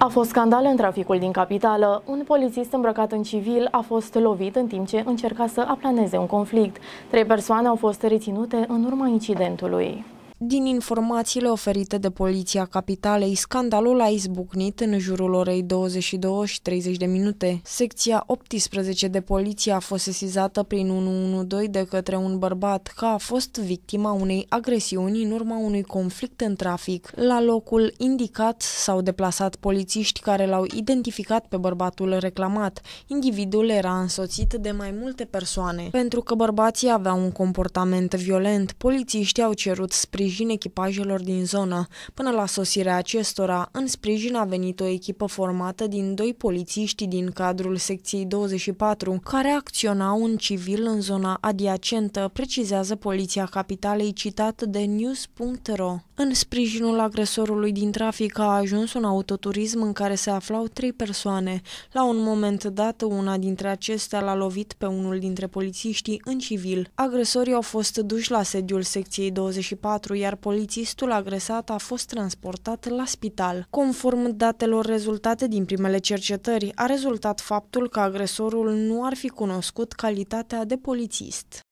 A fost scandal în traficul din capitală. Un polițist îmbrăcat în civil a fost lovit în timp ce încerca să aplaneze un conflict. Trei persoane au fost reținute în urma incidentului. Din informațiile oferite de Poliția Capitalei, scandalul a izbucnit în jurul orei 22 și 30 de minute. Secția 18 de poliție a fost sesizată prin 112 de către un bărbat că a fost victima unei agresiuni în urma unui conflict în trafic. La locul indicat s-au deplasat polițiști care l-au identificat pe bărbatul reclamat. Individul era însoțit de mai multe persoane. Pentru că bărbații aveau un comportament violent, polițiștii au cerut sprijin sprijin echipajelor din zonă. Până la sosirea acestora, în sprijin a venit o echipă formată din doi polițiști din cadrul secției 24, care acționau în civil în zona adiacentă, precizează Poliția Capitalei citat de news.ro. În sprijinul agresorului din trafic a ajuns un autoturism în care se aflau trei persoane. La un moment dat, una dintre acestea l-a lovit pe unul dintre polițiștii în civil. Agresorii au fost duși la sediul secției 24, iar polițistul agresat a fost transportat la spital. Conform datelor rezultate din primele cercetări, a rezultat faptul că agresorul nu ar fi cunoscut calitatea de polițist.